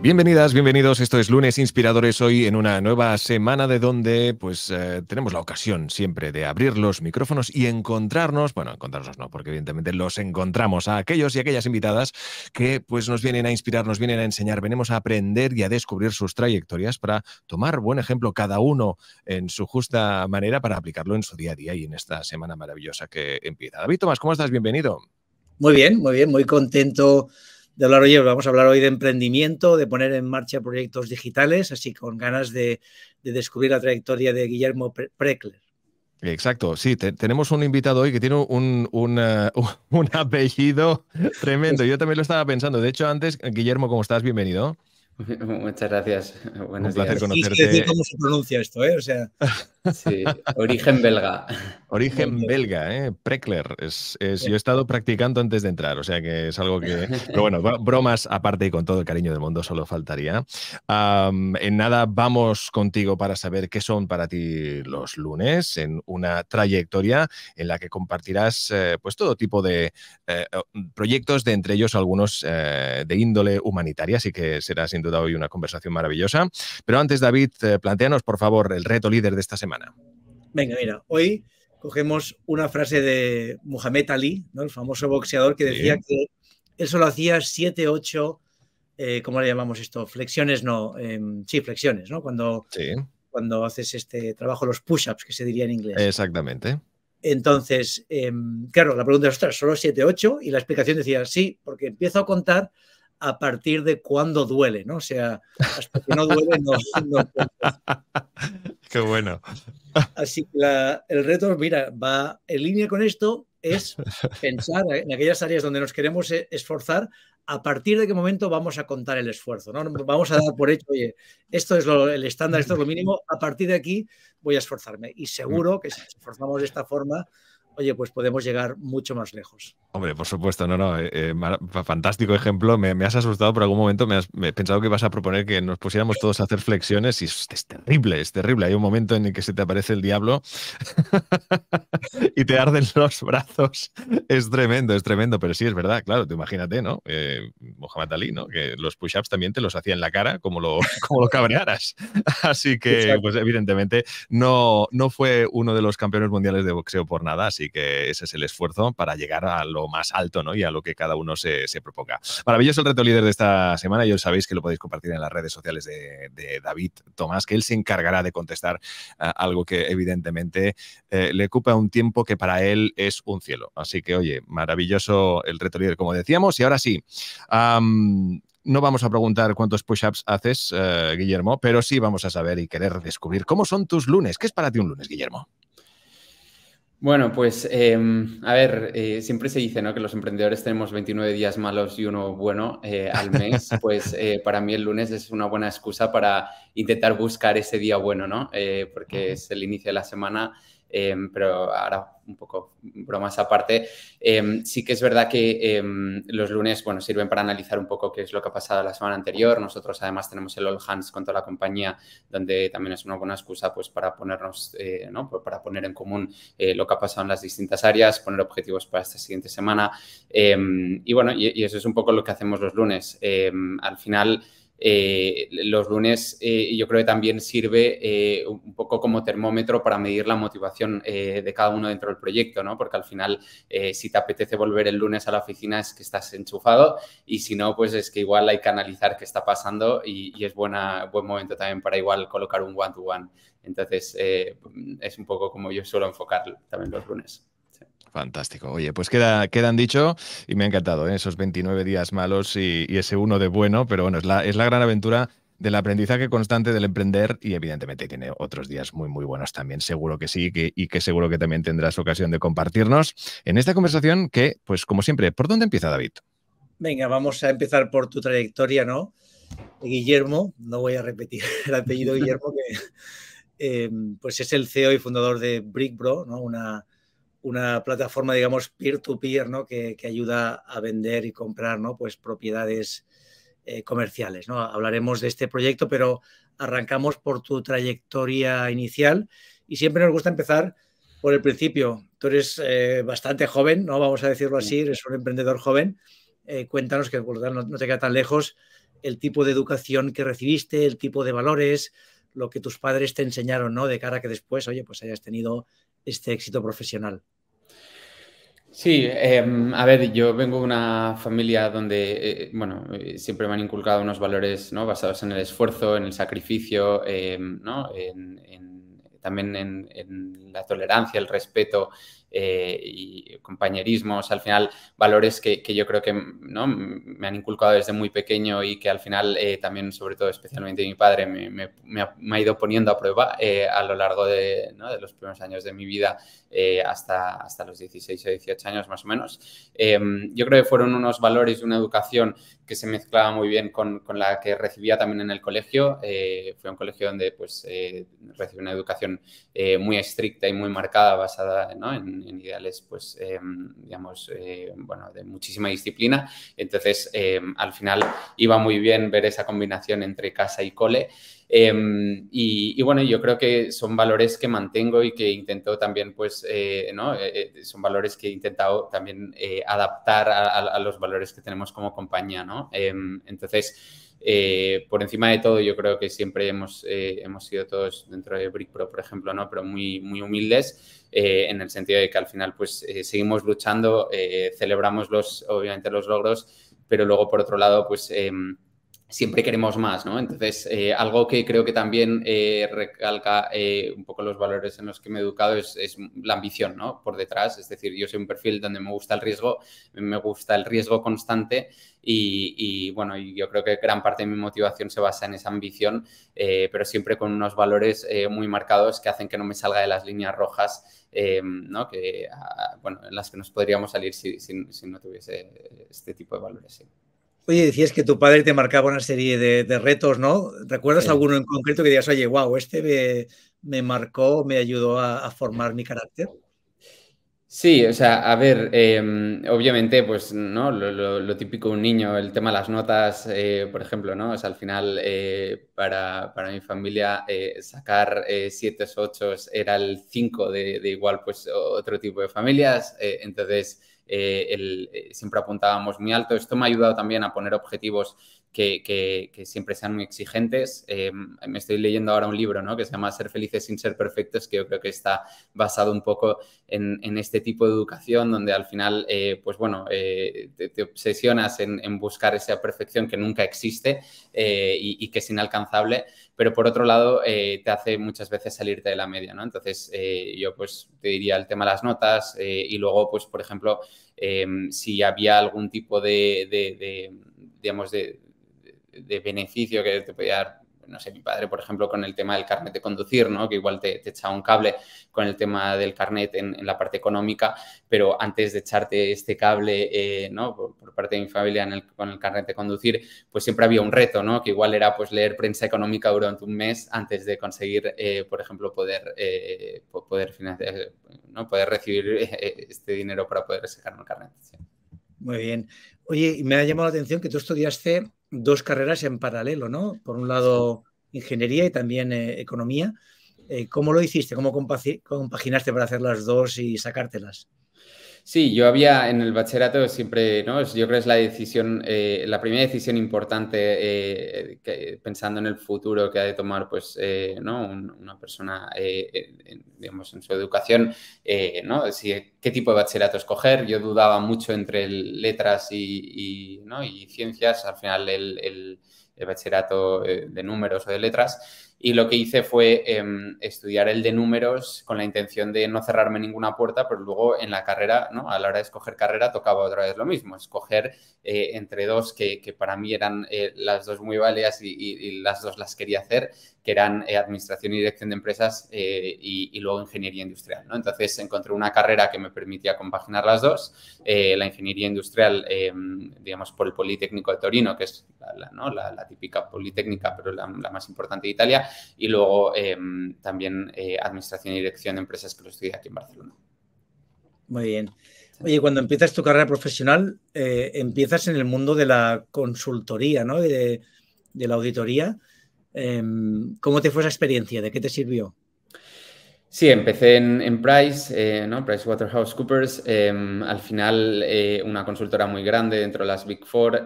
Bienvenidas, bienvenidos. Esto es Lunes Inspiradores hoy en una nueva semana de donde pues eh, tenemos la ocasión siempre de abrir los micrófonos y encontrarnos, bueno, encontrarnos no, porque evidentemente los encontramos a aquellos y aquellas invitadas que pues nos vienen a inspirar, nos vienen a enseñar, venimos a aprender y a descubrir sus trayectorias para tomar buen ejemplo cada uno en su justa manera para aplicarlo en su día a día y en esta semana maravillosa que empieza. David Tomás, ¿cómo estás? Bienvenido. Muy bien, muy bien, muy contento de hablar, hoy vamos a hablar hoy de emprendimiento, de poner en marcha proyectos digitales, así con ganas de, descubrir la trayectoria de Guillermo Preckler. Exacto, sí, tenemos un invitado hoy que tiene eh, un, apellido tremendo. Yo también lo estaba pensando. De hecho, antes, Guillermo, ¿cómo estás? Bienvenido. Muchas gracias. un placer conocerte. cómo se pronuncia esto, ¿eh? O sea. Sí, origen belga. Origen belga, ¿eh? Prekler. Es, yo he estado practicando antes de entrar, o sea que es algo que... Pero bueno, bromas aparte y con todo el cariño del mundo, solo faltaría. en nada, vamos contigo para saber qué son para ti los lunes, en una trayectoria en la que compartirás eh, pues todo tipo de eh, proyectos, de entre ellos algunos eh, de índole humanitaria, así que será sin duda hoy una conversación maravillosa. Pero antes, David, planteanos por favor el reto líder de esta semana. Venga, mira, hoy cogemos una frase de Muhammad Ali, ¿no? el famoso boxeador que decía que él solo hacía 7, 8, eh, ¿cómo le llamamos esto? Flexiones, no, em, sí, flexiones, ¿no? Cuando, cuando haces este trabajo, los push-ups, que se diría en inglés. Exactamente. Entonces, em, claro, la pregunta es, ostras, solo 7, 8, y la explicación decía, sí, porque empiezo a contar a partir de cuándo duele, ¿no? O sea, hasta que no duele no. Qué bueno. Así que el reto, mira, va en línea con esto, es pensar en aquellas áreas donde nos queremos e, esforzar, a partir de qué momento vamos a contar el esfuerzo, ¿no? Vamos a dar por hecho, oye, esto es el estándar, esto es lo mínimo, a partir de aquí voy a esforzarme. Y seguro que si nos esforzamos de esta forma, oye, pues podemos llegar mucho más lejos. Hombre, por supuesto, no, no, eh, eh, fantástico ejemplo. Me, has asustado por algún momento, me has pensado que ibas a proponer que nos pusiéramos todos a hacer flexiones y es, terrible, es terrible. Hay un momento en el que se te aparece el diablo y te arden los brazos. Es tremendo, es tremendo, pero sí, es verdad, claro, Te imagínate, ¿no? Eh, Mohamed Ali, ¿no? Que los push-ups también te los hacía en la cara, como lo, como lo cabrearas. Así que, pues evidentemente, no, no fue uno de los campeones mundiales de boxeo por nada, así que ese es el esfuerzo para llegar a lo más alto ¿no? y a lo que cada uno se, proponga. Maravilloso el reto líder de esta semana. y os sabéis que lo podéis compartir en las redes sociales de, David Tomás, que él se encargará de contestar ah, algo que evidentemente eh, le ocupa un tiempo que para él es un cielo. Así que, oye, maravilloso el reto líder, como decíamos. Y ahora sí, no vamos a preguntar cuántos push-ups haces, eh, Guillermo, pero sí vamos a saber y querer descubrir cómo son tus lunes. ¿Qué es para ti un lunes, Guillermo? Bueno, pues em, a ver, eh, siempre se dice que los emprendedores tenemos 29 días malos y uno bueno eh, al mes. Pues eh, para mí el lunes es una buena excusa para intentar buscar ese día bueno, ¿no? porque es el inicio de la semana Em, pero ahora un poco bromas aparte, em, sí que es verdad que em, los lunes, bueno, sirven para analizar un poco qué es lo que ha pasado la semana anterior. Nosotros además tenemos el All Hands con toda la compañía, donde también es una buena excusa pues para ponernos, eh, ¿no? Pues, para poner en común eh, lo que ha pasado en las distintas áreas, poner objetivos para esta siguiente semana. y bueno, eso es un poco lo que hacemos los lunes. al final... Eh, los lunes eh, yo creo que también sirve eh, un poco como termómetro para medir la motivación de cada uno dentro del proyecto, ¿no? Porque al final, si te apetece volver el lunes a la oficina es que estás enchufado y si no, pues es que igual hay que analizar qué está pasando y, es buena, buen momento también para igual colocar un one-to-one. -one. Entonces, es un poco como yo suelo enfocar también los lunes. Fantástico. Oye, pues queda, quedan dicho y me ha encantado ¿eh? esos 29 días malos y, ese uno de bueno, pero bueno, es la, es la gran aventura del aprendizaje constante del emprender y evidentemente tiene otros días muy muy buenos también, seguro que sí y que seguro que también tendrás ocasión de compartirnos en esta conversación que, pues como siempre, ¿por dónde empieza David? Venga, vamos a empezar por tu trayectoria, ¿no? Guillermo, no voy a repetir el apellido Guillermo, que eh, pues es el CEO y fundador de BrickBro, ¿no? Una, una plataforma, digamos, peer-to-peer, -peer, to peer no Que, ayuda a vender y comprar, ¿no? Pues propiedades eh, comerciales, ¿no? Hablaremos de este proyecto, pero arrancamos por tu trayectoria inicial y siempre nos gusta empezar por el principio. Tú eres eh, bastante joven, ¿no? Vamos a decirlo así, eres un emprendedor joven. Eh, cuéntanos, que pues, no, te queda tan lejos, el tipo de educación que recibiste, el tipo de valores, lo que tus padres te enseñaron, ¿no? De cara a que después, oye, pues hayas tenido este éxito profesional? Sí, em, a ver, yo vengo de una familia donde, eh, bueno, eh, siempre me han inculcado unos valores ¿no? basados en el esfuerzo, en el sacrificio, em, ¿no? también en, la tolerancia, el respeto. Eh, y compañerismos, al final valores que, yo creo que ¿no? me han inculcado desde muy pequeño y que al final eh, también, sobre todo especialmente mi padre, me, ha, ido poniendo a prueba eh, a lo largo de, los primeros años de mi vida hasta, hasta los 16 o 18 años más o menos. Em, yo creo que fueron unos valores de una educación que se mezclaba muy bien con, la que recibía también en el colegio. fue un colegio donde pues, recibí una educación muy estricta y muy marcada basada ¿no? en en, ideales, pues, em, digamos, eh, bueno, de muchísima disciplina. Entonces, em, al final iba muy bien ver esa combinación entre casa y cole. Em, y, bueno, yo creo que son valores que mantengo y que intento también, pues, eh, ¿no? Eh, son valores que he intentado también adaptar a, a, los valores que tenemos como compañía, ¿no? entonces, eh, por encima de todo, yo creo que siempre hemos, eh, hemos sido todos dentro de Brick por ejemplo, ¿no? pero muy, muy humildes eh, en el sentido de que al final pues seguimos luchando, celebramos los, obviamente los logros, pero luego por otro lado pues em, siempre queremos más, ¿no? Entonces, eh, algo que creo que también eh, recalca eh, un poco los valores en los que me he educado es, la ambición, ¿no? Por detrás, es decir, yo soy un perfil donde me gusta el riesgo, me gusta el riesgo constante y, bueno, yo creo que gran parte de mi motivación se basa en esa ambición, pero siempre con unos valores muy marcados que hacen que no me salga de las líneas rojas, ¿no? Que, ah, bueno, en las que nos podríamos salir si, no tuviese este tipo de valores, Oye, decías que tu padre te marcaba una serie de, retos, ¿no? ¿Recuerdas acuerdas alguno en concreto que digas, oye, wow, este me, me marcó, me ayudó a, formar mi carácter? Sí, o sea, a ver, em, obviamente, pues, ¿no? Lo, lo, de típico un niño, el tema de las notas, eh, por ejemplo, ¿no? O sea, al final, eh, para, para, mi familia, eh, sacar siete o 8 era el 5 de, de, igual, pues, otro tipo de familias. entonces, eh, eh, siempre apuntábamos muy alto. Esto me ha ayudado también a poner objetivos que, siempre sean muy exigentes. Eh, me estoy leyendo ahora un libro que se llama Ser felices sin ser perfectos, que yo creo que está basado un poco en, este tipo de educación, donde al final, eh, pues bueno, eh, te, obsesionas en, buscar esa perfección que nunca existe y, que es inalcanzable, pero por otro lado te hace muchas veces salirte de la media, ¿no? Entonces yo pues te diría el tema de las notas y luego pues por ejemplo si había algún tipo de, de digamos de de beneficio que te podía dar no sé, mi padre, por ejemplo, con el tema del carnet de conducir, ¿no? Que igual te, te echa un cable con el tema del carnet en, la parte económica, pero antes de echarte este cable, eh, Por, parte de mi familia con el carnet de conducir, pues siempre había un reto, ¿no? Que igual era pues leer prensa económica durante un mes antes de conseguir, eh, por ejemplo, poder, eh, poder financiar, ¿no? Poder recibir este dinero para poder sacar un carnet. Muy bien. Oye, me ha llamado la atención que tú estudiaste dos carreras en paralelo, ¿no? Por un lado, ingeniería y también eh, economía. Eh, ¿Cómo lo hiciste? ¿Cómo compaginaste para hacer las dos y sacártelas? Sí, yo había en el bachillerato siempre, ¿no? Yo creo que es la decisión, eh, la primera decisión importante eh, pensando en el futuro que ha de tomar, pues, eh, una persona, en, su educación, ¿no? ¿Qué tipo de bachillerato escoger? Yo dudaba mucho entre letras y, y ciencias, al final el, el bachillerato de números o de letras. Y lo que hice fue em, estudiar el de números con la intención de no cerrarme ninguna puerta, pero luego en la carrera, ¿no? a la hora de escoger carrera, tocaba otra vez lo mismo, escoger eh, entre dos que, que, para mí eran eh, las dos muy válidas y, las dos las quería hacer, que eran eh, Administración y Dirección de Empresas y, luego Ingeniería Industrial. ¿no? Entonces encontré una carrera que me permitía compaginar las dos, la Ingeniería Industrial, em, digamos, por el Politécnico de Torino, que es la típica Politécnica, pero la más importante de Italia, y luego em, también eh, Administración y Dirección de Empresas que lo estudié aquí en Barcelona. Muy bien. Oye, cuando empiezas tu carrera profesional, eh, empiezas en el mundo de la consultoría, ¿no? De, la auditoría. Em, ¿Cómo te fue esa experiencia? ¿De qué te sirvió? Sí, empecé en, Price, eh, ¿no? PricewaterhouseCoopers, em, al final eh, una consultora muy grande dentro de las Big Four.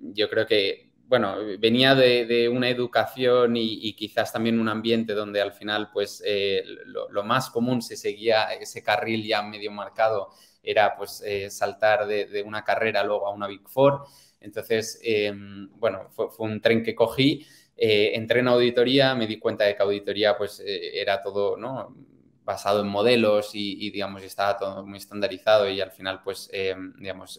yo creo que bueno, venía de, una educación y, quizás también un ambiente donde al final, pues, eh, lo, más común se seguía ese carril ya medio marcado era, pues, eh, saltar de, una carrera luego a una Big Four. Entonces, em, bueno, fue, un tren que cogí. Eh, entré en auditoría, me di cuenta de que auditoría, pues, era todo, ¿no? basado en modelos y, y, digamos, estaba todo muy estandarizado y al final, pues, em, digamos,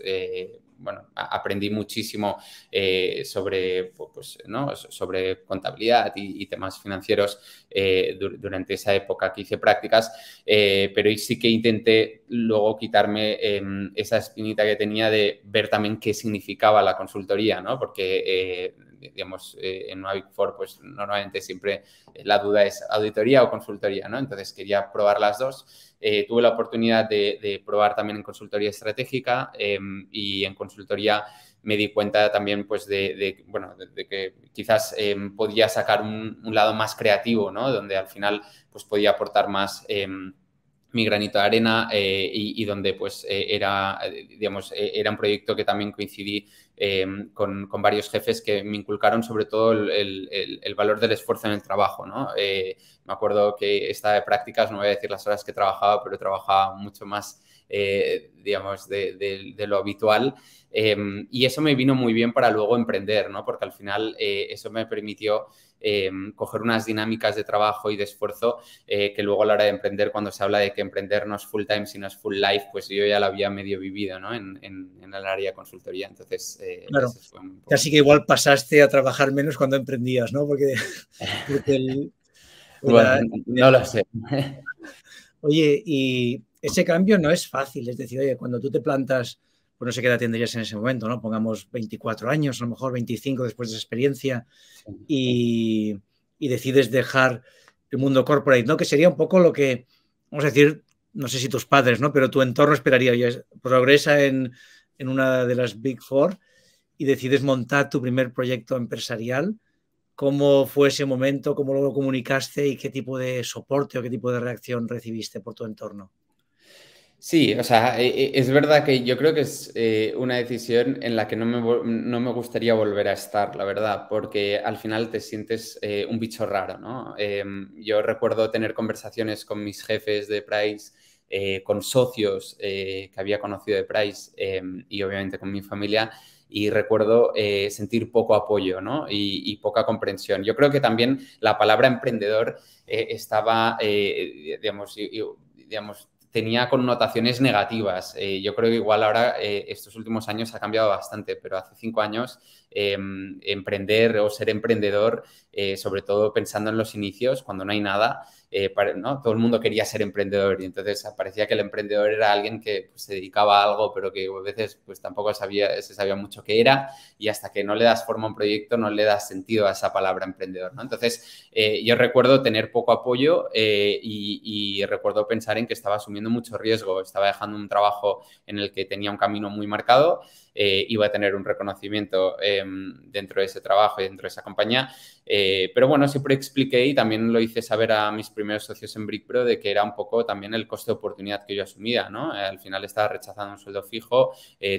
bueno, aprendí muchísimo eh, sobre, pues, ¿no? sobre contabilidad y, temas financieros eh, durante esa época que hice prácticas, eh, pero sí que intenté luego quitarme em, esa espinita que tenía de ver también qué significaba la consultoría, ¿no? Porque digamos, en una Big pues normalmente siempre la duda es auditoría o consultoría, ¿no? Entonces quería probar las dos eh, tuve la oportunidad de, probar también en consultoría estratégica em, y en consultoría me di cuenta también pues de, bueno, de, que quizás em, podía sacar un, lado más creativo, ¿no? Donde al final pues podía aportar más... Em, mi granito de arena eh, y, donde pues eh, era, eh, digamos, era un proyecto que también coincidí em, con, varios jefes que me inculcaron sobre todo el, valor del esfuerzo en el trabajo, ¿no? me acuerdo que esta de prácticas, no voy a decir las horas que trabajaba, pero trabajaba mucho más, digamos, de, de, lo habitual em, y eso me vino muy bien para luego emprender, ¿no? Porque al final eso me permitió... Em, coger unas dinámicas de trabajo y de esfuerzo eh, que luego a la hora de emprender, cuando se habla de que emprender no es full time, sino es full life, pues yo ya lo había medio vivido ¿no? en, el área de consultoría. Entonces, eh, que igual pasaste a trabajar menos cuando emprendías, ¿no? Porque, no lo sé. Oye, y ese cambio no es fácil, es decir, oye, cuando tú te plantas pues no sé qué edad tendrías en ese momento, ¿no? Pongamos 24 años, a lo mejor 25 después de esa experiencia y, decides dejar el mundo corporate, ¿no? Que sería un poco lo que, vamos a decir, no sé si tus padres, ¿no? Pero tu entorno esperaría, ya progresa en, en una de las Big Four y decides montar tu primer proyecto empresarial. ¿Cómo fue ese momento? ¿Cómo lo comunicaste? ¿Y qué tipo de soporte o qué tipo de reacción recibiste por tu entorno? Sí, o sea, e, e, es verdad que yo creo que es eh, una decisión en la que no me, no me gustaría volver a estar, la verdad, porque al final te sientes eh, un bicho raro, ¿no? Em, yo recuerdo tener conversaciones con mis jefes de Price, eh, con socios que había conocido de Price em, y obviamente con mi familia, y recuerdo sentir poco apoyo ¿no? y, poca comprensión. Yo creo que también la palabra emprendedor estaba, eh, digamos, digamos, tenía connotaciones negativas. Eh, yo creo que igual ahora, eh, estos últimos años, ha cambiado bastante, pero hace cinco años, em, emprender o ser emprendedor, eh, sobre todo pensando en los inicios, cuando no hay nada, eh, ¿no? todo el mundo quería ser emprendedor y entonces parecía que el emprendedor era alguien que pues, se dedicaba a algo, pero que a veces pues, tampoco sabía, se sabía mucho qué era y hasta que no le das forma a un proyecto no le das sentido a esa palabra emprendedor. ¿no? Entonces eh, yo recuerdo tener poco apoyo eh, y, recuerdo pensar en que estaba asumiendo mucho riesgo, estaba dejando un trabajo en el que tenía un camino muy marcado. Eh, iba a tener un reconocimiento em, dentro de ese trabajo y dentro de esa compañía. Eh, pero bueno, siempre expliqué y también lo hice saber a mis primeros socios en BrickPro de que era un poco también el coste de oportunidad que yo asumía, eh, al final estaba rechazando un sueldo fijo,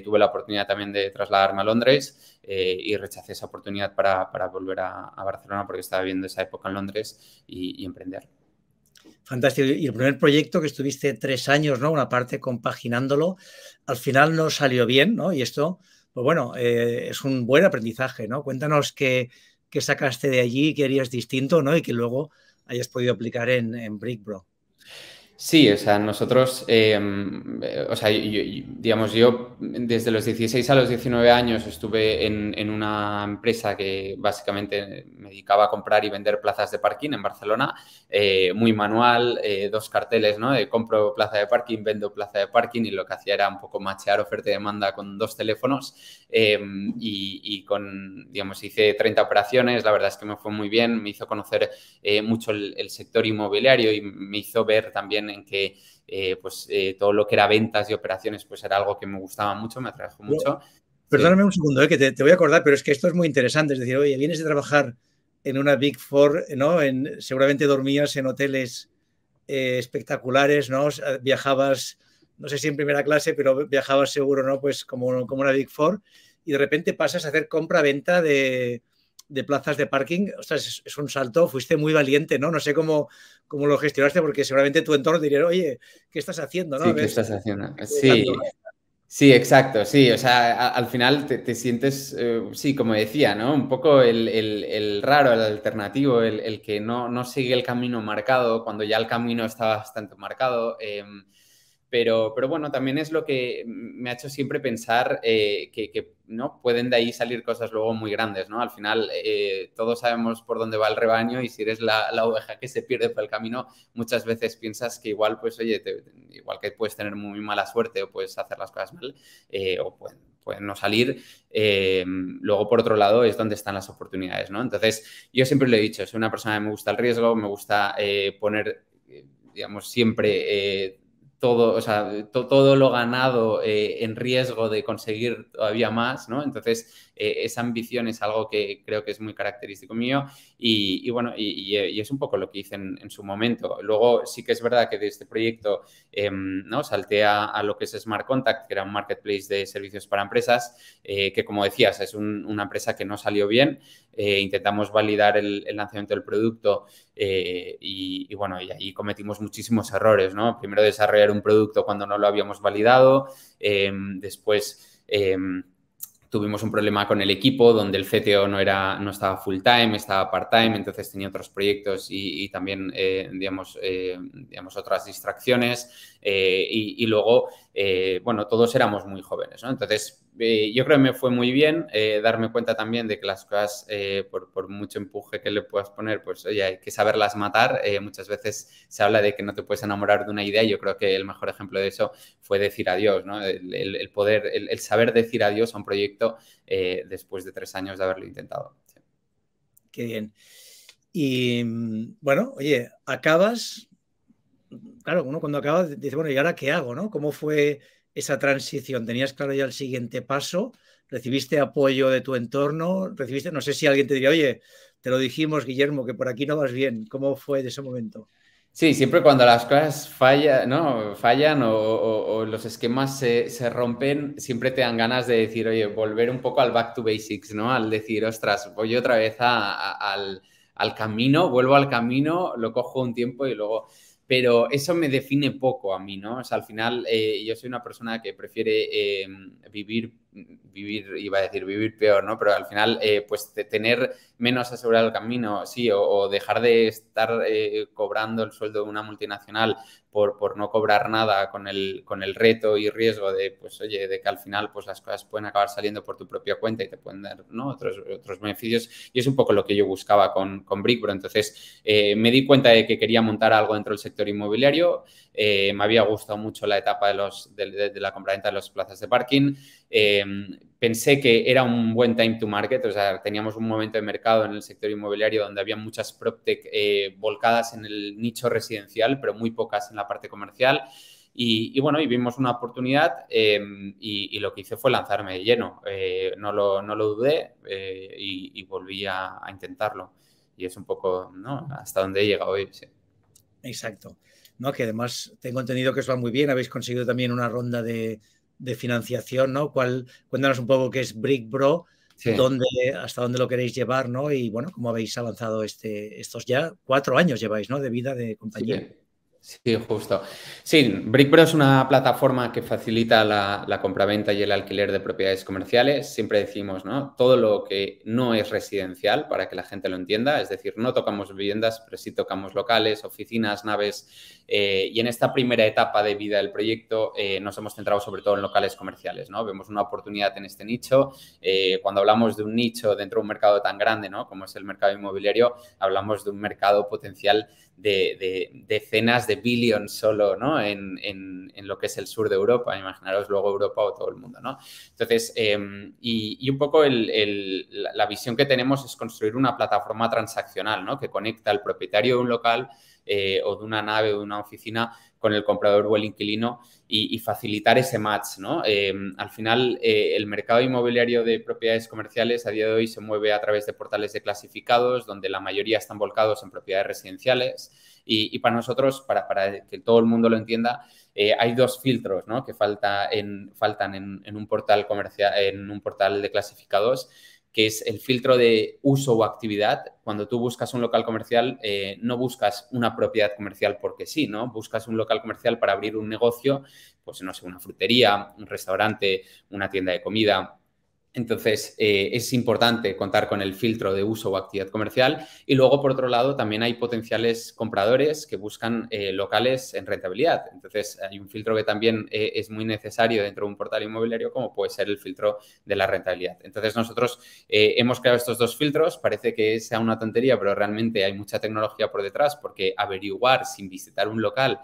tuve la oportunidad también de trasladarme a Londres y rechacé esa oportunidad para, volver a, Barcelona porque estaba viviendo esa época en Londres y, y emprender. Fantástico. Y el primer proyecto que estuviste tres años, ¿no? Una parte compaginándolo, al final no salió bien, ¿no? Y esto, pues bueno, eh, es un buen aprendizaje, ¿no? Cuéntanos qué, sacaste de allí, qué harías distinto, ¿no? Y que luego hayas podido aplicar en, en Brick Sí, o sea, nosotros, em, eh, o sea, digamos, yo desde los 16 a los 19 años estuve en, una empresa que básicamente me dedicaba a comprar y vender plazas de parking en Barcelona, eh, muy manual, eh, dos carteles, ¿no? De compro plaza de parking, vendo plaza de parking y lo que hacía era un poco machear oferta y demanda con dos teléfonos em, y, con, digamos, hice 30 operaciones, la verdad es que me fue muy bien, me hizo conocer mucho el, el sector inmobiliario y me hizo ver también en que eh, pues, eh, todo lo que era ventas y operaciones pues era algo que me gustaba mucho, me atrajo mucho. Perdóname un segundo, eh, que te, voy a acordar, pero es que esto es muy interesante. Es decir, oye, vienes de trabajar en una Big Four, ¿no? seguramente dormías en hoteles espectaculares, ¿no? Viajabas, no sé si en primera clase, pero viajabas seguro, ¿no? Pues como, como una Big Four. Y de repente pasas a hacer compra-venta de, de plazas de parking, es, es, un salto, fuiste muy valiente, ¿no? No sé cómo, cómo lo gestionaste, porque seguramente tu entorno diría, oye, ¿qué estás haciendo? ¿no? Sí, Sí. Sí, exacto, sí, o sea, al final te, sientes, eh, sí, como decía, ¿no? Un poco el, raro, el alternativo, el, que no, no, sigue el camino marcado cuando ya el camino está bastante marcado. Em, pero, pero bueno, también es lo que me ha hecho siempre pensar eh, que, que ¿no? Pueden de ahí salir cosas luego muy grandes, ¿no? Al final eh, todos sabemos por dónde va el rebaño y si eres la, oveja que se pierde por el camino, muchas veces piensas que igual, pues oye, igual que puedes tener muy mala suerte o puedes hacer las cosas mal eh, o pueden, no salir, eh, luego por otro lado es donde están las oportunidades, ¿no? Entonces yo siempre lo he dicho, soy una persona que me gusta el riesgo, me gusta poner, digamos, siempre todo, o sea, todo lo ganado eh, en riesgo de conseguir todavía más, ¿no? Entonces, eh, esa ambición es algo que creo que es muy característico mío y, bueno, eh, y, es un poco lo que hice en, su momento. Luego sí que es verdad que de este proyecto em, ¿no? salté a, lo que es Smart Contact, que era un marketplace de servicios para empresas, eh, que como decías, es una empresa que no salió bien. intentamos validar el, lanzamiento del producto y, bueno, y ahí cometimos muchísimos errores, ¿no? Primero desarrollar un producto cuando no lo habíamos validado, em, después... Em, tuvimos un problema con el equipo donde el CTO no, era, no estaba full time, estaba part time, entonces tenía otros proyectos y, también, eh, digamos, eh, digamos, otras distracciones. Eh, y, luego, eh, bueno, todos éramos muy jóvenes, ¿no? Entonces, eh, yo creo que me fue muy bien darme cuenta también de que las cosas, por, mucho empuje que le puedas poner, pues oye, hay que saberlas matar. muchas veces se habla de que no te puedes enamorar de una idea y yo creo que el mejor ejemplo de eso fue decir adiós, ¿no? El, poder, el, saber decir adiós a un proyecto después de tres años de haberlo intentado. Qué bien. Y mm, bueno, oye, acabas claro, uno cuando acaba dice, bueno, ¿y ahora qué hago? ¿no? ¿Cómo fue esa transición? ¿Tenías claro ya el siguiente paso? ¿Recibiste apoyo de tu entorno? ¿Recibiste, no sé si alguien te diría, oye, te lo dijimos, Guillermo, que por aquí no vas bien? ¿Cómo fue de ese momento? Sí, siempre cuando las cosas fallan, ¿no? fallan o, los esquemas se, rompen, siempre te dan ganas de decir, oye, volver un poco al back to basics, ¿no? Al decir, ostras, voy otra vez al, al camino, vuelvo al camino, lo cojo un tiempo y luego pero eso me define poco a mí, ¿no? O sea, al final eh, yo soy una persona que prefiere eh, vivir vivir, iba a decir vivir peor, ¿no? Pero al final, eh, pues tener menos asegurado el camino, sí, o, dejar de estar eh, cobrando el sueldo de una multinacional por, por no cobrar nada con el, con el reto y riesgo de, pues oye, de que al final pues las cosas pueden acabar saliendo por tu propia cuenta y te pueden dar ¿no? otros, otros beneficios. Y es un poco lo que yo buscaba con, con pero Entonces, eh, me di cuenta de que quería montar algo dentro del sector inmobiliario, eh, me había gustado mucho la etapa de, los, de, de, la compraventa de los plazas de parking. Eh, pensé que era un buen time to market, o sea, teníamos un momento de mercado en el sector inmobiliario donde había muchas PropTech eh, volcadas en el nicho residencial, pero muy pocas en la parte comercial. Y, bueno, y vimos una oportunidad em, y, lo que hice fue lanzarme de lleno. no, lo, dudé y, volví a, intentarlo. Y es un poco hasta donde he llegado hoy. Exacto. ¿no? que además tengo entendido que os va muy bien, habéis conseguido también una ronda de, de financiación, ¿no? cuéntanos un poco qué es Brick Bro, dónde, hasta dónde lo queréis llevar, ¿no? Y bueno, cómo habéis avanzado este, estos ya cuatro años lleváis, ¿no? De vida de compañía. Sí, justo. Sí, BrickBro es una plataforma que facilita la, compra compraventa y el alquiler de propiedades comerciales. Siempre decimos, ¿no? Todo lo que no es residencial, para que la gente lo entienda, es decir, no tocamos viviendas, pero sí tocamos locales, oficinas, naves. Eh, y en esta primera etapa de vida del proyecto eh, nos hemos centrado sobre todo en locales comerciales, ¿no? Vemos una oportunidad en este nicho. Eh, cuando hablamos de un nicho dentro de un mercado tan grande, ¿no? Como es el mercado inmobiliario, hablamos de un mercado potencial de, decenas de billions solo ¿no? En, lo que es el sur de Europa. Imaginaros luego Europa o todo el mundo. ¿no? Entonces, em, y, un poco el, la visión que tenemos es construir una plataforma transaccional que conecta al propietario de un local eh, o de una nave o de una oficina con el comprador o el inquilino y, facilitar ese match. ¿no? Em, al final, eh, el mercado inmobiliario de propiedades comerciales a día de hoy se mueve a través de portales de clasificados, donde la mayoría están volcados en propiedades residenciales. Y, para nosotros, para, que todo el mundo lo entienda, eh, hay dos filtros que falta faltan un portal comercial, en un portal de clasificados que es el filtro de uso o actividad. Cuando tú buscas un local comercial, eh, no buscas una propiedad comercial porque sí, ¿no? Buscas un local comercial para abrir un negocio, pues no sé, una frutería, un restaurante, una tienda de comida, entonces, eh, es importante contar con el filtro de uso o actividad comercial. Y luego, por otro lado, también hay potenciales compradores que buscan eh, locales en rentabilidad. Entonces, hay un filtro que también eh, es muy necesario dentro de un portal inmobiliario, como puede ser el filtro de la rentabilidad. Entonces, nosotros hemos creado estos dos filtros. Parece que sea una tontería, pero realmente hay mucha tecnología por detrás, porque averiguar sin visitar un local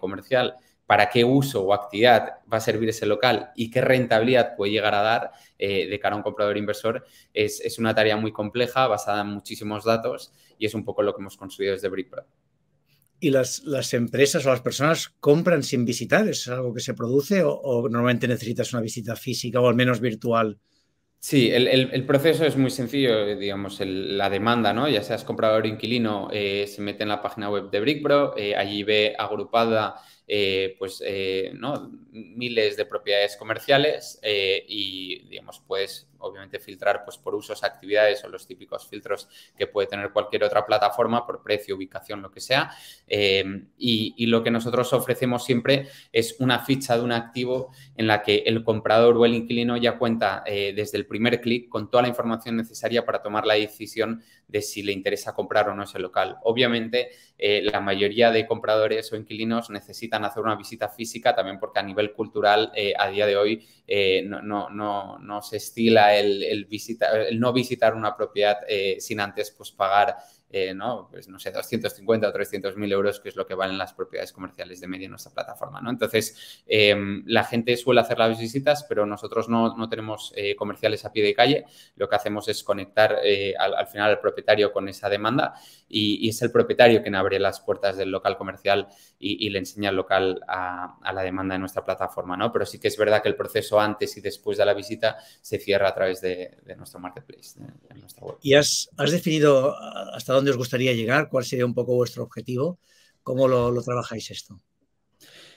comercial para qué uso o actividad va a servir ese local y qué rentabilidad puede llegar a dar eh, de cara a un comprador inversor, es, una tarea muy compleja, basada en muchísimos datos y es un poco lo que hemos construido desde BrickPro. ¿Y las, empresas o las personas compran sin visitar? ¿Es algo que se produce o, normalmente necesitas una visita física o al menos virtual? Sí, el, proceso es muy sencillo, digamos, la demanda, ¿no? Ya seas comprador o inquilino, eh, se mete en la página web de BrickPro, eh, allí ve agrupada eh, pues, eh, ¿no? miles de propiedades comerciales eh, y, digamos, puedes obviamente filtrar pues, por usos, actividades o los típicos filtros que puede tener cualquier otra plataforma por precio, ubicación, lo que sea. y, lo que nosotros ofrecemos siempre es una ficha de un activo en la que el comprador o el inquilino ya cuenta desde el primer clic con toda la información necesaria para tomar la decisión de si le interesa comprar o no ese local. Obviamente, eh, la mayoría de compradores o inquilinos necesitan hacer una visita física también porque a nivel cultural eh, a día de hoy eh, no, no, no, no, se estila el, el, no visitar una propiedad sin antes pues, pagar eh, ¿no? Pues no sé, 250 o 300 mil euros, que es lo que valen las propiedades comerciales de media en nuestra plataforma, ¿no? Entonces, em, la gente suele hacer las visitas, pero nosotros no, tenemos eh, comerciales a pie de calle. Lo que hacemos es conectar eh, al, final al propietario con esa demanda y, es el propietario quien abre las puertas del local comercial y, le enseña el local a, la demanda de nuestra plataforma, ¿no? Pero sí que es verdad que el proceso antes y después de la visita se cierra a través de, nuestro marketplace, de, nuestra web. Y has, has definido hasta dónde os gustaría llegar, cuál sería un poco vuestro objetivo, cómo lo, trabajáis esto.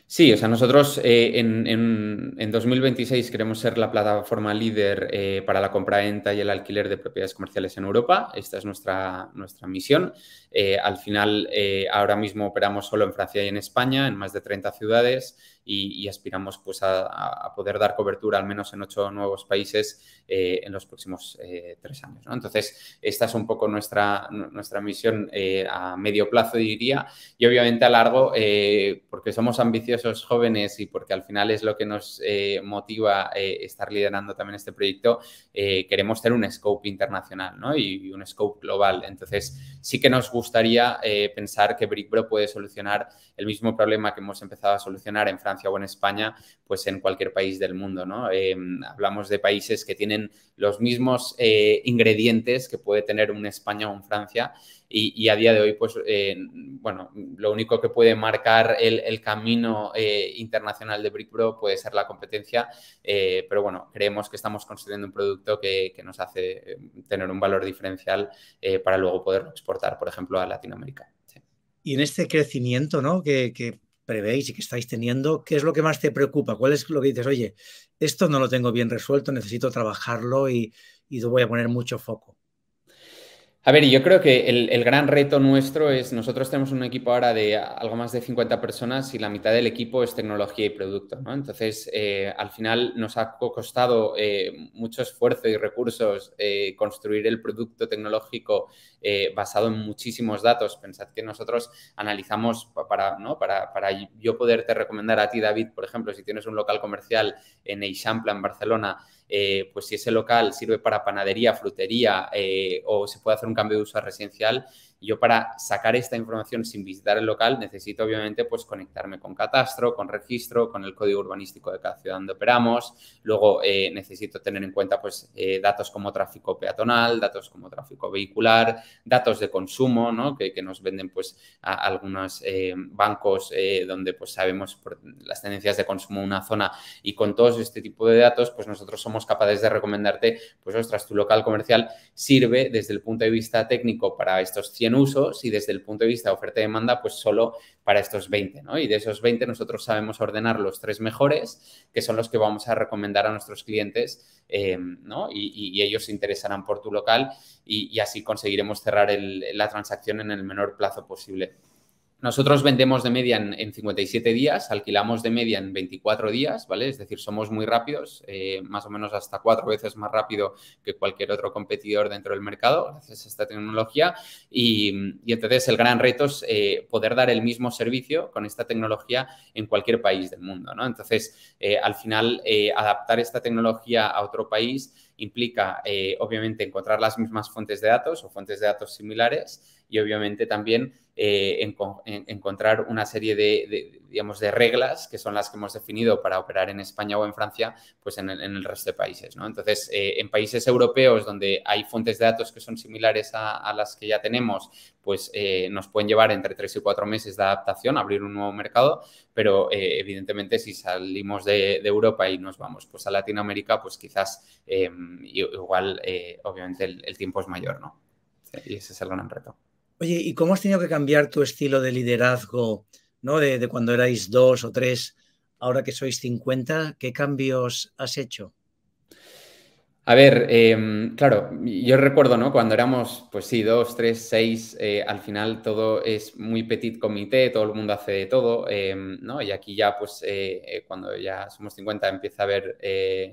Sí, o sea, nosotros eh, en, 2026 queremos ser la plataforma líder eh, para la compra venta y el alquiler de propiedades comerciales en Europa. Esta es nuestra, nuestra misión. Eh, al final, ahora mismo operamos solo en Francia y en España, en más de 30 ciudades y, aspiramos pues, a, poder dar cobertura al menos en ocho nuevos países eh, en los próximos eh, tres años. Entonces, esta es un poco nuestra, nuestra misión eh, a medio plazo, diría, y obviamente a largo, porque somos ambiciosos jóvenes y porque al final es lo que nos motiva estar liderando también este proyecto, queremos tener un scope internacional y, y, un scope global. Entonces, sí que nos gustaría pensar que BrickBro puede solucionar el mismo problema que hemos empezado a solucionar en Francia o en España, pues en cualquier país del mundo. ¿no? Em, hablamos de países que tienen los mismos eh, ingredientes que puede tener un España o un Francia y, a día de hoy, pues, eh, bueno, lo único que puede marcar el, camino eh, internacional de BrickPro puede ser la competencia, pero bueno, creemos que estamos construyendo un producto que, nos hace tener un valor diferencial para luego poderlo exportar, por ejemplo, a Latinoamérica. Y en este crecimiento, ¿no? que prevéis y que estáis teniendo, ¿qué es lo que más te preocupa? ¿Cuál es lo que dices, oye, esto no lo tengo bien resuelto, necesito trabajarlo y, y voy a poner mucho foco? A ver, yo creo que el, gran reto nuestro es, nosotros tenemos un equipo ahora de algo más de 50 personas y la mitad del equipo es tecnología y producto. ¿no? Entonces, eh, al final nos ha costado eh, mucho esfuerzo y recursos eh, construir el producto tecnológico basado en muchísimos datos. Pensad que nosotros analizamos para, para, para, yo poderte recomendar a ti, David, por ejemplo, si tienes un local comercial en Eixample, en Barcelona, eh, pues si ese local sirve para panadería, frutería eh, o se puede hacer un cambio de uso residencial, yo para sacar esta información sin visitar el local necesito obviamente pues conectarme con Catastro, con Registro, con el código urbanístico de cada ciudad donde operamos. Luego eh, necesito tener en cuenta pues eh, datos como tráfico peatonal, datos como tráfico vehicular, datos de consumo, ¿no? Que, nos venden pues a algunos eh, bancos donde pues sabemos por las tendencias de consumo de una zona y con todo este tipo de datos pues nosotros somos capaces de recomendarte pues ostras, tu local comercial sirve desde el punto de vista técnico para estos 100 en usos y desde el punto de vista de oferta y demanda, pues solo para estos 20, Y de esos 20 nosotros sabemos ordenar los tres mejores, que son los que vamos a recomendar a nuestros clientes, eh, ¿no? Y, ellos se interesarán por tu local y, así conseguiremos cerrar la transacción en el menor plazo posible. Nosotros vendemos de media en, 57 días, alquilamos de media en 24 días, ¿vale? Es decir, somos muy rápidos, eh, más o menos hasta cuatro veces más rápido que cualquier otro competidor dentro del mercado, gracias a esta tecnología. Y, entonces el gran reto es eh, poder dar el mismo servicio con esta tecnología en cualquier país del mundo, Entonces, eh, al final, adaptar esta tecnología a otro país implica, eh, obviamente, encontrar las mismas fuentes de datos o fuentes de datos similares y, obviamente, también eh, encontrar una serie de, digamos, de reglas que son las que hemos definido para operar en España o en Francia, pues en el, resto de países, ¿no? Entonces, eh, en países europeos donde hay fuentes de datos que son similares a, las que ya tenemos, pues nos pueden llevar entre tres y cuatro meses de adaptación, abrir un nuevo mercado, pero evidentemente si salimos de, de, Europa y nos vamos pues a Latinoamérica, pues quizás em, Mm, igual, eh, obviamente, el, tiempo es mayor, ¿no? Y ese es el gran reto. Oye, ¿y cómo has tenido que cambiar tu estilo de liderazgo, ¿no? De, cuando erais dos o tres, ahora que sois 50, ¿qué cambios has hecho? A ver, em, claro, yo recuerdo, ¿no? Cuando éramos, pues sí, dos, tres, seis, eh, al final todo es muy petit comité, todo el mundo hace de todo, em, ¿no? Y aquí ya, pues, eh, cuando ya somos 50 empieza a haber,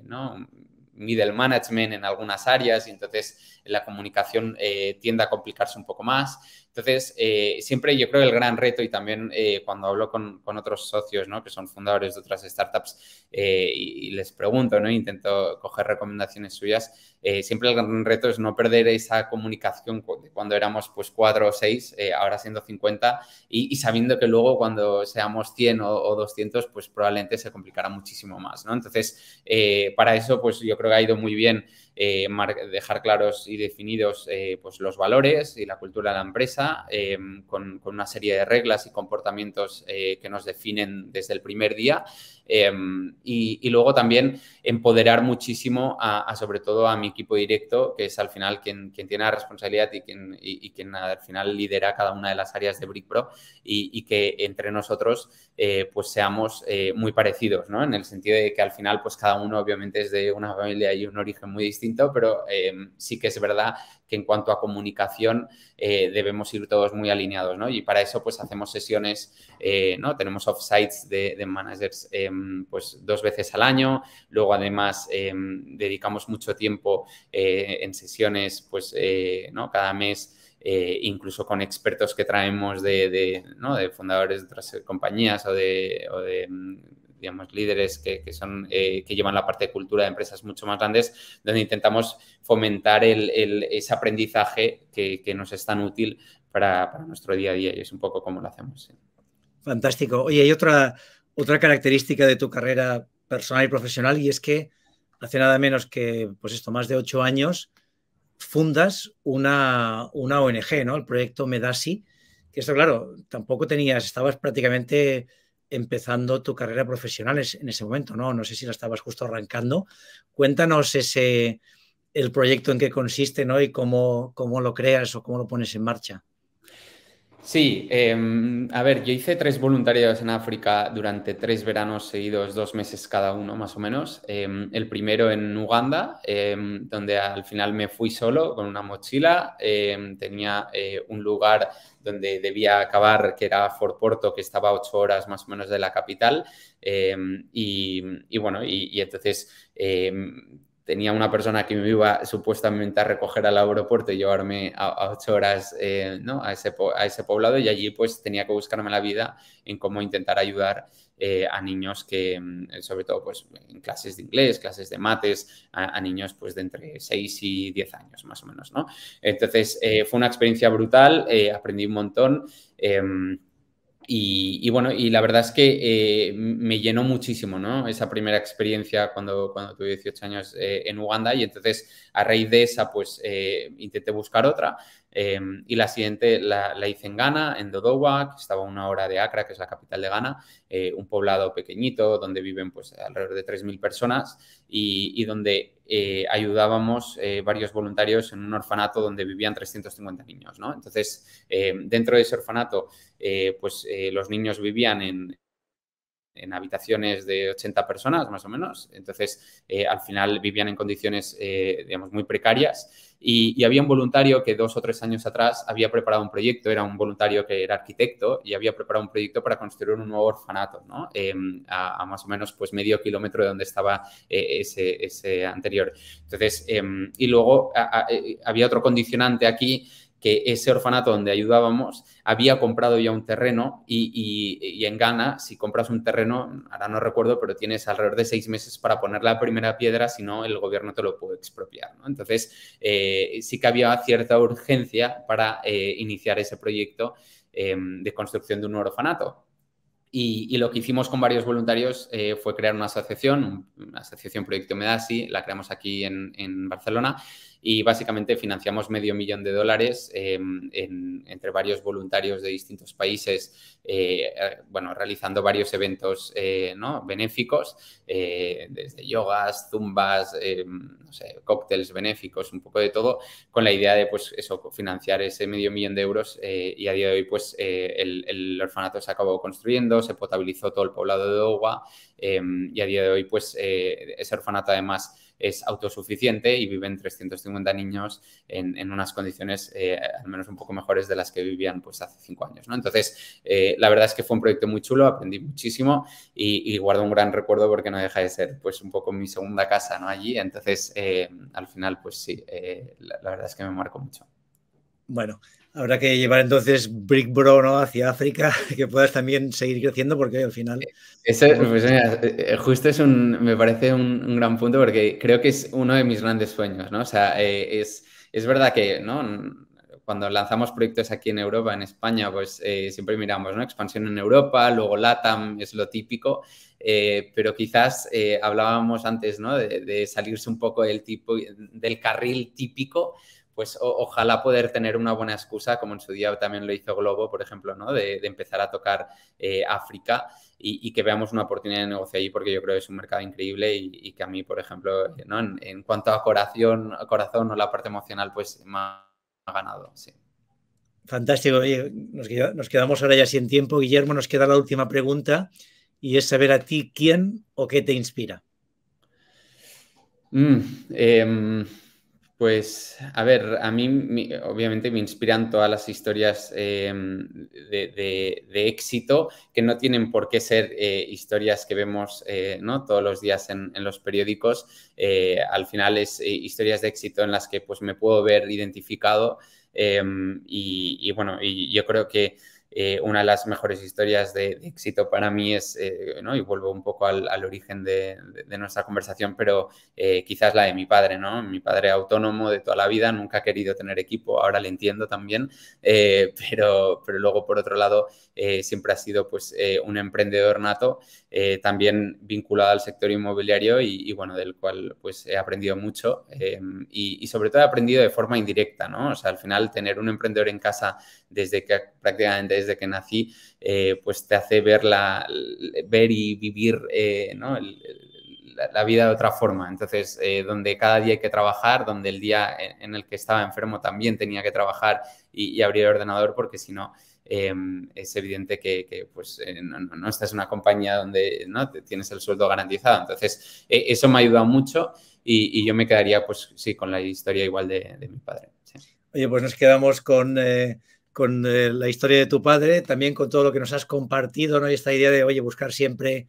¿no? middle management en algunas áreas y entonces la comunicación eh, tiende a complicarse un poco más. Entonces, eh, siempre yo creo que el gran reto y también eh, cuando hablo con, otros socios ¿no? que son fundadores de otras startups y, les pregunto, ¿no? intento coger recomendaciones suyas, eh, siempre el gran reto es no perder esa comunicación cuando éramos pues cuatro o seis, eh, ahora siendo 50 y, sabiendo que luego cuando seamos 100 o, 200 pues probablemente se complicará muchísimo más, Entonces, eh, para eso pues yo creo que ha ido muy bien dejar claros y definidos pues los valores y la cultura de la empresa con una serie de reglas y comportamientos que nos definen desde el primer día Em, y, luego también empoderar muchísimo a, sobre todo a mi equipo directo, que es al final quien, tiene la responsabilidad y quien, y, quien al final lidera cada una de las áreas de BrickPro y, que entre nosotros eh, pues seamos eh, muy parecidos, En el sentido de que al final pues cada uno obviamente es de una familia y un origen muy distinto, pero em, sí que es verdad que en cuanto a comunicación eh, debemos ir todos muy alineados, ¿no? Y para eso, pues hacemos sesiones, ¿no? Tenemos offsites de, de managers em, Em, pues dos veces al año. Luego además em, dedicamos mucho tiempo eh, en sesiones pues eh, ¿no? cada mes. Eh, incluso con expertos que traemos de, ¿no? de fundadores de otras compañías o de, em, digamos, líderes que, son, que llevan la parte de cultura de empresas mucho más grandes, donde intentamos fomentar el, el, ese aprendizaje que, nos es tan útil para, para, nuestro día a día y es un poco como lo hacemos. Fantástico. Oye, hay otra otra característica de tu carrera personal y profesional y es que hace nada menos que, pues esto, más de ocho años, fundas una, una ONG, ¿no? El proyecto Medasi, que esto, claro, tampoco tenías, estabas prácticamente empezando tu carrera profesional en ese momento, ¿no? No sé si la estabas justo arrancando. Cuéntanos ese, el proyecto en qué consiste, ¿no? Y cómo, cómo lo creas o cómo lo pones en marcha. Sí, em, a ver, yo hice tres voluntariados en África durante tres veranos seguidos, dos meses cada uno más o menos. Em, el primero en Uganda, em, donde al final me fui solo con una mochila. tenía eh, un lugar donde debía acabar, que era Fort Porto, que estaba a ocho horas más o menos de la capital. y, bueno, y, entonces tenía una persona que me iba supuestamente a recoger al aeropuerto y llevarme a, ocho horas eh, a, ese, a ese poblado y allí pues tenía que buscarme la vida en cómo intentar ayudar eh, a niños que, mm, sobre todo, pues en clases de inglés, clases de mates, a, niños pues de entre 6 y 10 años más o menos, ¿no? Entonces, eh, fue una experiencia brutal, aprendí un montón em, y, bueno, y la verdad es que eh, me llenó muchísimo, ¿no? Esa primera experiencia cuando, tuve 18 años eh, en Uganda y entonces a raíz de esa, pues eh, intenté buscar otra Em, y la siguiente la, hice en Ghana, en Dodowa, que estaba a una hora de Accra, que es la capital de Ghana, eh, un poblado pequeñito donde viven pues, alrededor de 3.000 personas y, donde eh, ayudábamos eh, varios voluntarios en un orfanato donde vivían 350 niños. Entonces, dentro de ese orfanato, pues los niños vivían en, en habitaciones de 80 personas más o menos. Entonces, eh, al final vivían en condiciones, eh, digamos, muy precarias. Y, había un voluntario que dos o tres años atrás había preparado un proyecto, era un voluntario que era arquitecto y había preparado un proyecto para construir un nuevo orfanato, ¿no? Em, a, más o menos pues medio kilómetro de donde estaba eh, ese, ese, anterior. Entonces, em, y luego había otro condicionante aquí que ese orfanato donde ayudábamos había comprado ya un terreno y, y, en Ghana, si compras un terreno, ahora no recuerdo, pero tienes alrededor de seis meses para poner la primera piedra, si no, el gobierno te lo puede expropiar. ¿no? Entonces, eh, sí que había cierta urgencia para eh, iniciar ese proyecto em, de construcción de un nuevo orfanato. Y, lo que hicimos con varios voluntarios eh, fue crear una asociación, una asociación Proyecto Medasi, la creamos aquí en, en Barcelona, y básicamente financiamos medio millón de dólares eh, entre varios voluntarios de distintos países, eh, eh, bueno, realizando varios eventos ¿no? benéficos, desde yogas, zumbas, no cócteles benéficos, un poco de todo, con la idea de, pues, eso, financiar ese medio millón de euros y a día de hoy, pues, el, orfanato se acabó construyendo, se potabilizó todo el poblado de Ogua y a día de hoy, pues, ese orfanato además es autosuficiente y viven 350 niños en, unas condiciones eh, al menos un poco mejores de las que vivían pues hace cinco años. ¿no? Entonces, eh, la verdad es que fue un proyecto muy chulo, aprendí muchísimo y, guardo un gran recuerdo porque no deja de ser pues un poco mi segunda casa ¿no? allí. Entonces, eh, al final, pues sí, la, la verdad es que me marcó mucho. Bueno, Habrá que llevar entonces Brick Bro ¿no? hacia África, que puedas también seguir creciendo, porque al final. Eso, pues eh, justo es un, me parece un, gran punto, porque creo que es uno de mis grandes sueños, ¿no? O sea, eh, es, es verdad que, ¿no? Cuando lanzamos proyectos aquí en Europa, en España, pues eh, siempre miramos, ¿no? Expansión en Europa, luego LATAM es lo típico, pero quizás hablábamos antes, ¿no? De, salirse un poco del, tipo, del carril típico pues ojalá poder tener una buena excusa, como en su día también lo hizo Globo, por ejemplo, ¿no? de, empezar a tocar eh, África y, que veamos una oportunidad de negocio allí, porque yo creo que es un mercado increíble y, que a mí, por ejemplo, en, cuanto a corazón, corazón o la parte emocional, pues me ha, ganado. Sí. Fantástico. nos, quedamos ahora ya sin tiempo. Guillermo, nos queda la última pregunta y es saber a ti quién o qué te inspira. Mm, em, pues, a ver, a mí obviamente me inspiran todas las historias em, de, éxito que no tienen por qué ser eh, historias que vemos eh, ¿no? todos los días en, los periódicos. Eh, al final es historias de éxito en las que pues, me puedo ver identificado em, y, y, bueno, y yo creo que eh, una de las mejores historias de, éxito para mí es, eh, y vuelvo un poco al, origen de, nuestra conversación, pero eh, quizás la de mi padre, ¿no? mi padre autónomo de toda la vida, nunca ha querido tener equipo, ahora le entiendo también, pero, pero luego por otro lado siempre ha sido pues, un emprendedor nato, también vinculado al sector inmobiliario y, bueno, del cual pues, he aprendido mucho y, sobre todo he aprendido de forma indirecta, ¿no? o sea, al final tener un emprendedor en casa desde que prácticamente desde que nací, eh, pues te hace ver, la, ver y vivir eh, la, vida de otra forma. Entonces, eh, donde cada día hay que trabajar, donde el día en, el que estaba enfermo también tenía que trabajar y, abrir el ordenador, porque si no... es evidente que, pues, no, estás en una compañía donde ¿no? tienes el sueldo garantizado. Entonces, e, eso me ha ayudado mucho y, yo me quedaría, pues sí, con la historia igual de, mi padre. Oye, pues nos quedamos con con eh, la historia de tu padre, también con todo lo que nos has compartido, ¿no? Y esta idea de, oye, buscar siempre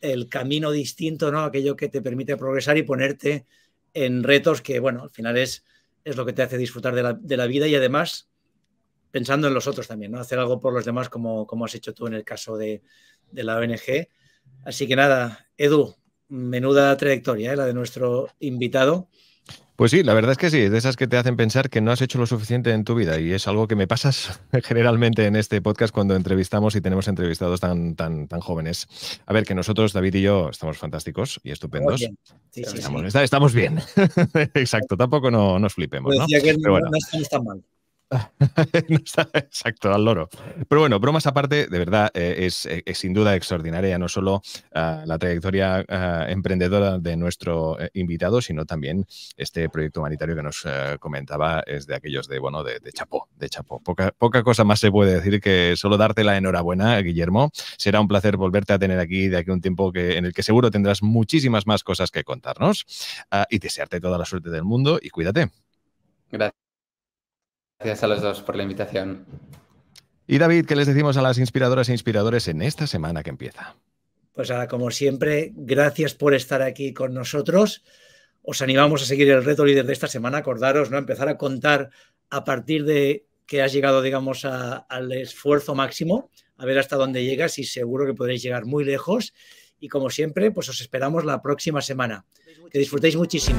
el camino distinto, ¿no? Aquello que te permite progresar y ponerte en retos que, bueno, al final es, lo que te hace disfrutar de la, vida y además pensando en los otros también, ¿no? Hacer algo por los demás como, has hecho tú en el caso de, la ONG. Así que nada, Edu, menuda trayectoria, ¿eh? la de nuestro invitado. Pues sí, la verdad es que sí, es de esas que te hacen pensar que no has hecho lo suficiente en tu vida y es algo que me pasas generalmente en este podcast cuando entrevistamos y tenemos entrevistados tan, tan, tan jóvenes. A ver, que nosotros, David y yo, estamos fantásticos y estupendos. Sí, sí, estamos, bien. Exacto, tampoco no, nos flipemos. ¿no? no tan mal. no está exacto, al loro. Pero bueno, bromas aparte, de verdad, eh, eh, es, sin duda extraordinaria, no solo ah, la trayectoria ah, emprendedora de nuestro eh, invitado, sino también este proyecto humanitario que nos comentaba, es de aquellos de, bueno, de, chapó, de chapó. Poca, cosa más se puede decir que solo darte la enhorabuena, Guillermo. Será un placer volverte a tener aquí de aquí un tiempo que, en el que seguro tendrás muchísimas más cosas que contarnos ah, y desearte toda la suerte del mundo y cuídate. Gracias. Gracias a los dos por la invitación. Y David, ¿qué les decimos a las inspiradoras e inspiradores en esta semana que empieza? Pues ahora, como siempre, gracias por estar aquí con nosotros. Os animamos a seguir el reto líder de esta semana. Acordaros, ¿no? Empezar a contar a partir de que has llegado, digamos, al esfuerzo máximo, a ver hasta dónde llegas y seguro que podréis llegar muy lejos. Y como siempre, pues os esperamos la próxima semana. Que disfrutéis muchísimo.